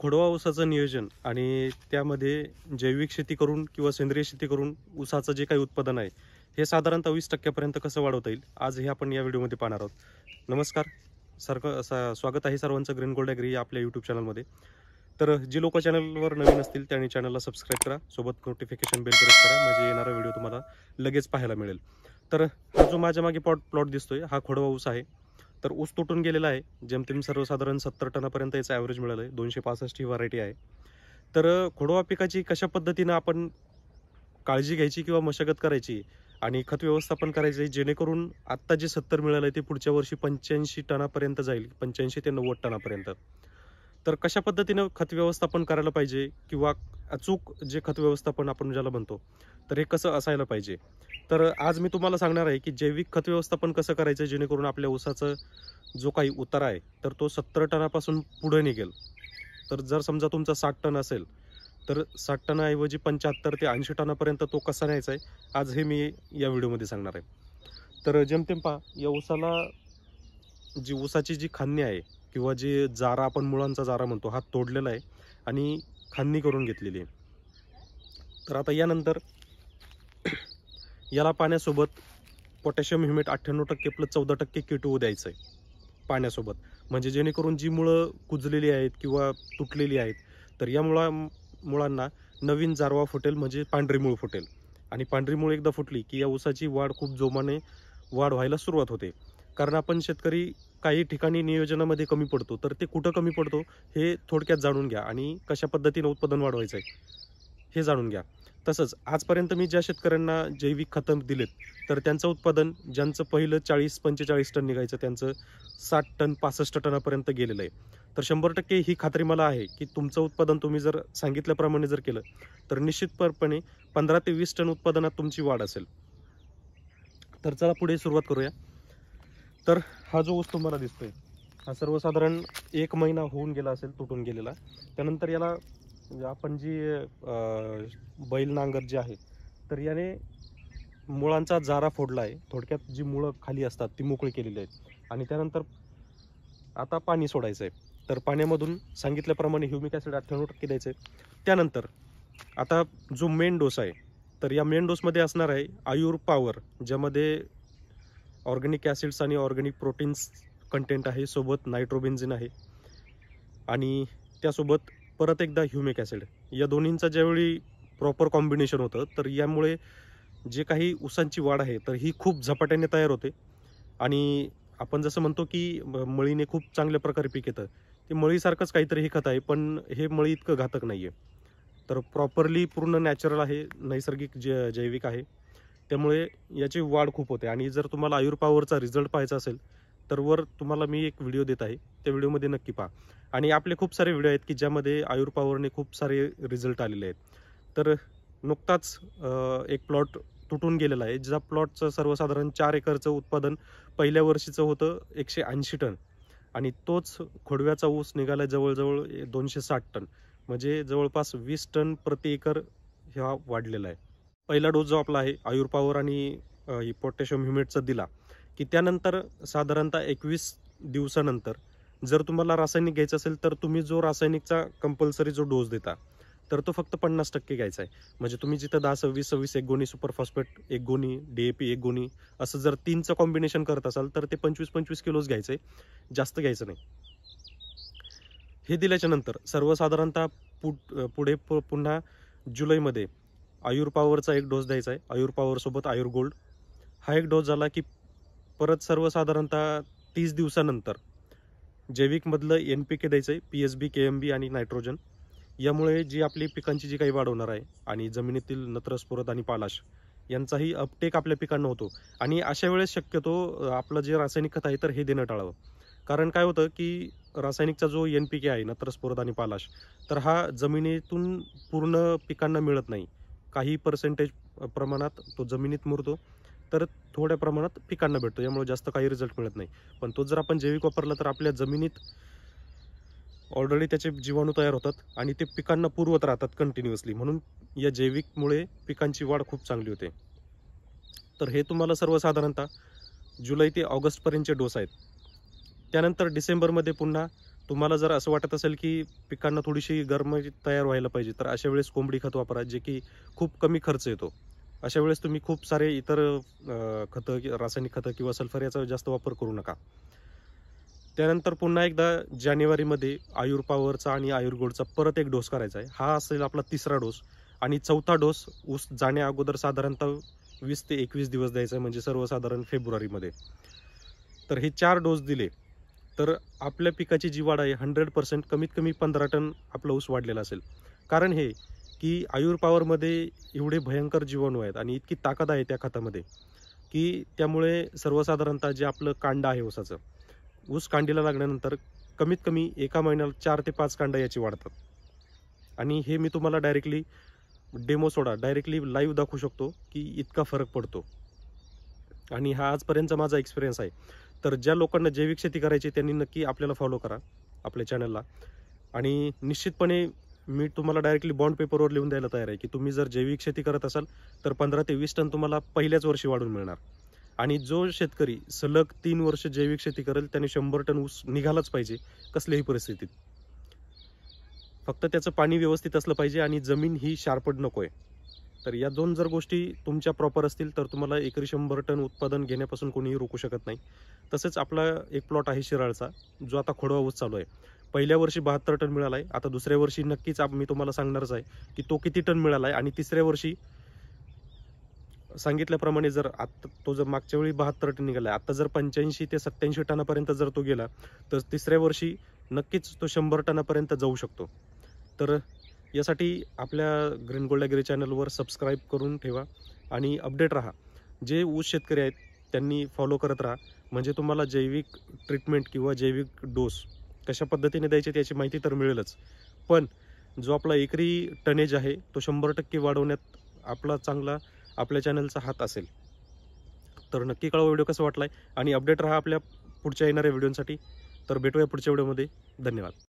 खोडवा ऊसाचं नियोजन आणि त्यामध्ये जैविक शेती करून किंवा सेंद्रिय शेती करून उसाचं जे काही उत्पादन आहे हे साधारणतः वीस टक्क्यापर्यंत कसं वाढवता येईल आज हे आपण या व्हिडिओमध्ये पाहणार आहोत नमस्कार सरक स्वागत आहे सर्वांचं ग्रीन गोल्ड ॲग्री आपल्या यूट्यूब चॅनलमध्ये तर जे लोक चॅनलवर नवीन असतील त्यांनी चॅनलला सबस्क्राईब करा सोबत नोटिफिकेशन बेल प्रेस करा म्हणजे येणारा व्हिडिओ तुम्हाला लगेच पाहायला मिळेल तर जो माझ्या मागे प्लॉट प्लॉट दिसतोय हा खोडवा ऊस आहे तर ऊस तुटून गेलेला आहे जेमतेम सर्वसाधारण सत्तर टनापर्यंत याचं ॲव्हरेज मिळालं आहे दोनशे पासष्ट ही व्हरायटी आहे तर खोडवा पिकाची कशा पद्धतीनं आपण काळजी घ्यायची किंवा मशागत करायची आणि खत व्यवस्थापन करायचं जेणेकरून आत्ता जे सत्तर मिळालं आहे ते पुढच्या वर्षी पंच्याऐंशी टनापर्यंत जाईल पंच्याऐंशी ते नव्वद टनापर्यंत तर कशा पद्धतीनं खत व्यवस्थापन करायला पाहिजे किंवा अचूक जे खत व्यवस्थापन आपण ज्याला म्हणतो तर हे कसं असायला पाहिजे तर आज मी तुम्हाला सांगणार आहे की जैविक खत व्यवस्थापन कसं करायचं जेणेकरून आपल्या ऊसाचं जो काही उतार आहे तर तो सत्तर टनापासून पुढे निघेल तर जर समजा तुमचा साठ टन असेल तर साठ टनाऐवजी पंच्याहत्तर ते ऐंशी टनापर्यंत तो कसा न्यायचा आहे आज हे मी या व्हिडिओमध्ये सांगणार आहे तर जेमतेम पहा या ऊसाला जी ऊसाची जी खांदणी आहे किंवा जे जारा आपण मुळांचा जारा म्हणतो हा तोडलेला आहे आणि खांदणी करून घेतलेली आहे तर आता यानंतर याला पाण्यासोबत पोटॅशियम ह्युमेट अठ्ठ्याण्णव टक्के प्लस चौदा टक्के किटू द्यायचं आहे पाण्यासोबत म्हणजे जेणेकरून जी मुळं कुजलेली आहेत किंवा तुटलेली आहेत तर या मुळा मुळांना नवीन जारवा फुटेल म्हणजे पांढरी मूळ फुटेल आणि पांढरी मूळ एकदा फुटली की या ऊसाची वाढ खूप जोमाने वाढ व्हायला सुरुवात होते कारण आपण शेतकरी काही ठिकाणी नियोजनामध्ये कमी पडतो तर ते कुठं कमी पडतो हे थोडक्यात जाणून घ्या आणि कशा पद्धतीनं उत्पादन वाढवायचं आहे हे जाणून घ्या तसंच आजपर्यंत मी ज्या शेतकऱ्यांना जैविक खतं दिलेत तर त्यांचं उत्पादन ज्यांचं पहिलं चाळीस पंचेचाळीस टन निघायचं त्यांचं साठ टन पासष्ट टनापर्यंत गेलेलं आहे तर शंभर टक्के ही खात्री मला आहे की तुमचं उत्पादन तुम्ही जर सांगितल्याप्रमाणे जर केलं तर निश्चितपणे पंधरा ते वीस टन उत्पादनात तुमची वाढ असेल तर चला पुढे सुरुवात करूया तर हा जो ऊस तुम्हाला दिसतोय हा सर्वसाधारण एक महिना होऊन गेला असेल तुटून गेलेला त्यानंतर याला म्हणजे आपण जी बैल नांगर जे आहे तर याने मुळांचा जारा फोडला आहे थोडक्यात जी मुळं खाली असतात ती मोकळी केलेली आहेत आणि त्यानंतर आता पाणी सोडायचं आहे तर पाण्यामधून सांगितल्याप्रमाणे ह्युमिक ॲसिड अठ्ठ्याण्णव टक्के द्यायचं आहे त्यानंतर आता जो मेन डोस आहे तर या मेन डोसमध्ये असणार आहे आयुर पॉवर ज्यामध्ये ऑर्गॅनिक ॲसिड्स आणि ऑर्गॅनिक प्रोटीन्स कंटेंट आहे सोबत नायट्रोबेन्झिन आहे आणि त्यासोबत परत एकदा ह्युमिक ॲसिड या दोन्हींचा ज्यावेळी प्रॉपर कॉम्बिनेशन होतं तर यामुळे जे काही ऊसांची वाढ आहे तर ही खूप झपाट्याने तयार होते आणि आपण जसं म्हणतो की मळीने खूप चांगल्या प्रकारे पीक येतं ते मळीसारखंच काहीतरी हे खत आहे पण हे मळी इतकं घातक नाही आहे तर प्रॉपरली पूर्ण नॅचरल आहे नैसर्गिक जे जैविक आहे त्यामुळे याची वाढ खूप होते आणि जर तुम्हाला आयुर्पावरचा रिझल्ट पाहायचा असेल तर वर तुम्हाला मी एक व्हिडिओ देत आहे त्या व्हिडिओमध्ये नक्की पहा आणि आपले खूप सारे व्हिडिओ आहेत की ज्यामध्ये आयुर्पावरने खूप सारे रिझल्ट आलेले आहेत तर नुकताच एक प्लॉट तुटून गेलेला आहे ज्या प्लॉटचं सर्वसाधारण चार एकरचं उत्पादन पहिल्या वर्षीचं होतं एकशे ऐंशी टन आणि तोच खोडव्याचा ऊस निघाला जवळजवळ दोनशे साठ टन म्हणजे जवळपास वीस टन प्रति एकर ह्या वाढलेला आहे पहिला डोस जो आपला आहे आयुर्पावर आणि पोटॅशियम ह्युमेटचा दिला की त्यानंतर साधारणतः एकवीस दिवसानंतर जर तुम्हाला रासायनिक घ्यायचं असेल तर तुम्ही जो रासायनिकचा कंपल्सरी जो डोस देता तर तो फक्त पन्नास टक्के घ्यायचा आहे म्हणजे तुम्ही जिथं दहा सव्वीस सव्वीस एक गोणी सुपरफॉस्फेट एक गोणी पी एक गोणी असं जर तीनचं कॉम्बिनेशन करत असाल तर ते पंचवीस पंचवीस किलोच घ्यायचं आहे जास्त घ्यायचं नाही हे दिल्याच्यानंतर नंतर सर्वसाधारणतः पुढे पुन्हा जुलैमध्ये आयुर पॉवरचा एक डोस द्यायचा आहे आयुर पॉवरसोबत आयुर गोल्ड हा एक डोस झाला की परत सर्वसाधारणतः तीस दिवसानंतर जैविकमधलं एन पी के द्यायचं आहे P S B K M B आणि नायट्रोजन यामुळे जी आपली पिकांची जी काही वाढ होणार आहे आणि जमिनीतील नत्रस्फुरत आणि पालाश यांचाही अपटेक आपल्या पिकांना होतो आणि अशा वेळेस शक्यतो आपलं जे रासायनिक खत आहे तर हे देणं टाळावं कारण काय होतं की रासायनिकचा जो एन पी के आहे नत्रस्फुरद आणि पालाश तर हा जमिनीतून पूर्ण पिकांना मिळत नाही काही पर्सेंटेज प्रमाणात तो जमिनीत मुरतो तर थोड्या प्रमाणात पिकांना भेटतो यामुळे जास्त काही रिझल्ट मिळत नाही पण तो जर आपण जैविक वापरला तर आपल्या जमिनीत ऑलरेडी त्याचे जीवाणू तयार होतात आणि ते पिकांना पुरवत राहतात कंटिन्युअसली म्हणून या जैविकमुळे पिकांची वाढ खूप चांगली होते तर हे तुम्हाला सर्वसाधारणतः जुलै ते ऑगस्टपर्यंतचे डोस आहेत त्यानंतर डिसेंबरमध्ये पुन्हा तुम्हाला जर असं वाटत असेल की पिकांना थोडीशी गरम तयार व्हायला पाहिजे तर अशा वेळेस कोंबडी खत वापरा जे की खूप कमी खर्च येतो अशा वेळेस तुम्ही खूप सारे इतर खतं रासायनिक खतं किंवा सल्फर याचा जास्त वापर करू नका त्यानंतर पुन्हा एकदा जानेवारीमध्ये आयुर्पावरचा आणि आयुर्गोडचा परत एक डोस करायचा आहे हा असेल आपला तिसरा डोस आणि चौथा डोस ऊस जाण्या अगोदर साधारणतः वीस ते एकवीस दिवस द्यायचा आहे म्हणजे सर्वसाधारण फेब्रुवारीमध्ये तर हे चार डोस दिले तर आपल्या पिकाची जी वाढ आहे हंड्रेड पर्सेंट कमीत कमी पंधरा टन आपला ऊस वाढलेला असेल कारण हे की पॉवरमध्ये एवढे भयंकर जीवाणू आहेत आणि इतकी ताकद आहे त्या खतामध्ये की त्यामुळे सर्वसाधारणतः जे आपलं कांडा आहे ऊसाचं ऊस कांडीला लागल्यानंतर कमीत कमी एका महिन्याला चार ते पाच कांडा याची वाढतात आणि हे मी तुम्हाला डायरेक्टली डेमो सोडा डायरेक्टली लाईव्ह दाखवू शकतो की इतका फरक पडतो आणि हा आजपर्यंतचा माझा एक्सपिरियन्स आहे तर ज्या लोकांना जैविक शेती करायची त्यांनी नक्की आपल्याला फॉलो करा आपल्या चॅनलला आणि निश्चितपणे मी तुम्हाला डायरेक्टली बॉन्ड पेपरवर लिहून द्यायला तयार आहे की तुम्ही जर जैविक शेती करत असाल तर पंधरा ते वीस टन तुम्हाला पहिल्याच वर्षी वाढून मिळणार आणि जो शेतकरी सलग तीन वर्ष जैविक शेती करेल त्याने शंभर टन ऊस निघालाच पाहिजे कसल्याही परिस्थितीत फक्त त्याचं पाणी व्यवस्थित असलं पाहिजे आणि जमीन ही शार्पड नको आहे तर या दोन जर गोष्टी तुमच्या प्रॉपर असतील तर तुम्हाला एकरी शंभर टन उत्पादन घेण्यापासून कोणीही रोखू शकत नाही तसेच आपला एक प्लॉट आहे शिराळचा जो आता खोडवावूच चालू आहे पहिल्या वर्षी बहात्तर टन मिळाला आहे आता दुसऱ्या वर्षी नक्कीच मी तुम्हाला सांगणारच आहे की तो किती टन मिळाला आहे आणि तिसऱ्या वर्षी सांगितल्याप्रमाणे जर आत्ता तो जर मागच्या वेळी बहात्तर टन निघाला आता जर पंच्याऐंशी ते सत्त्याऐंशी टनापर्यंत जर तो गेला तर तिसऱ्या वर्षी नक्कीच तो शंभर टनापर्यंत जाऊ शकतो तर यासाठी आपल्या ग्रीन गोल्ड ॲग्री चॅनलवर सबस्क्राईब करून ठेवा आणि अपडेट राहा जे ऊस शेतकरी आहेत त्यांनी फॉलो करत राहा म्हणजे तुम्हाला जैविक ट्रीटमेंट किंवा जैविक डोस कशा पद्धतीने द्यायचे त्याची माहिती तर मिळेलच पण जो आपला एकरी टनेज आहे तो शंभर टक्के वाढवण्यात आपला चांगला आपल्या चॅनलचा हात असेल तर नक्की कळवा व्हिडिओ कसा वाटला आहे आणि अपडेट राहा आपल्या पुढच्या येणाऱ्या व्हिडिओंसाठी तर भेटूया पुढच्या व्हिडिओमध्ये धन्यवाद